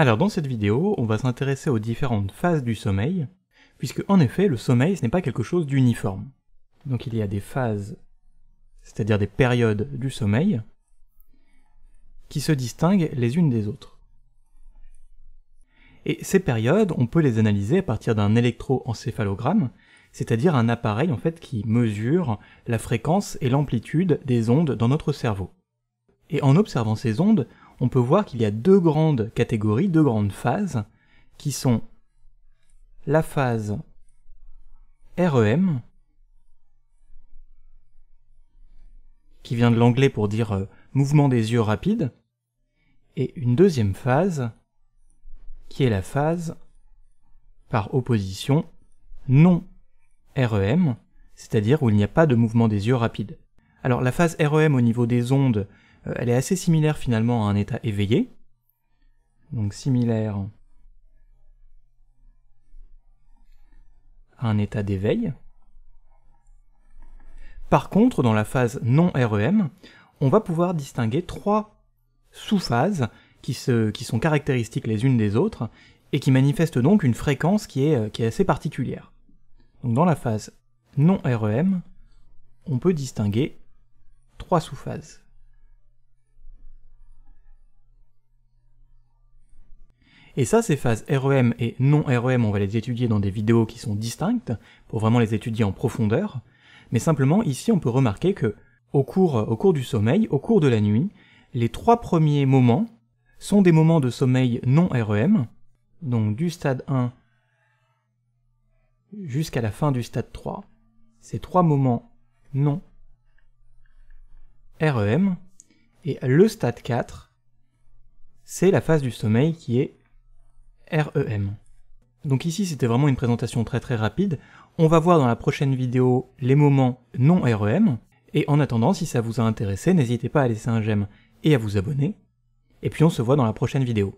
Alors dans cette vidéo, on va s'intéresser aux différentes phases du sommeil, puisque en effet, le sommeil, ce n'est pas quelque chose d'uniforme. Donc il y a des phases, c'est-à-dire des périodes du sommeil, qui se distinguent les unes des autres. Et ces périodes, on peut les analyser à partir d'un électroencéphalogramme, c'est-à-dire un appareil en fait qui mesure la fréquence et l'amplitude des ondes dans notre cerveau. Et en observant ces ondes, on peut voir qu'il y a deux grandes catégories, deux grandes phases, qui sont la phase REM, qui vient de l'anglais pour dire euh, mouvement des yeux rapides, et une deuxième phase, qui est la phase, par opposition, non REM, c'est-à-dire où il n'y a pas de mouvement des yeux rapides. Alors la phase REM au niveau des ondes, euh, elle est assez similaire finalement à un état éveillé. Donc similaire à un état d'éveil. Par contre, dans la phase non REM, on va pouvoir distinguer trois sous-phases qui, sont caractéristiques les unes des autres et qui manifestent donc une fréquence qui est, assez particulière. dans la phase non REM, on peut distinguer trois sous-phases. Et ça, ces phases REM et non REM, on va les étudier dans des vidéos qui sont distinctes, pour vraiment les étudier en profondeur. Mais simplement, ici, on peut remarquer que, au cours, au cours du sommeil, au cours de la nuit, les trois premiers moments sont des moments de sommeil non REM, donc du stade 1 jusqu'à la fin du stade 3. Ces trois moments non REM, et le stade 4, c'est la phase du sommeil qui est REM. Donc ici, c'était vraiment une présentation très très rapide. On va voir dans la prochaine vidéo les moments non REM. Et en attendant, si ça vous a intéressé, n'hésitez pas à laisser un j'aime et à vous abonner. Et puis on se voit dans la prochaine vidéo.